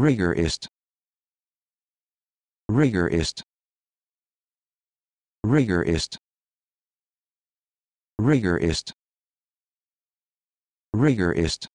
Rigor ist. Rigor ist. Rigor ist. Rigor ist. Rigor ist.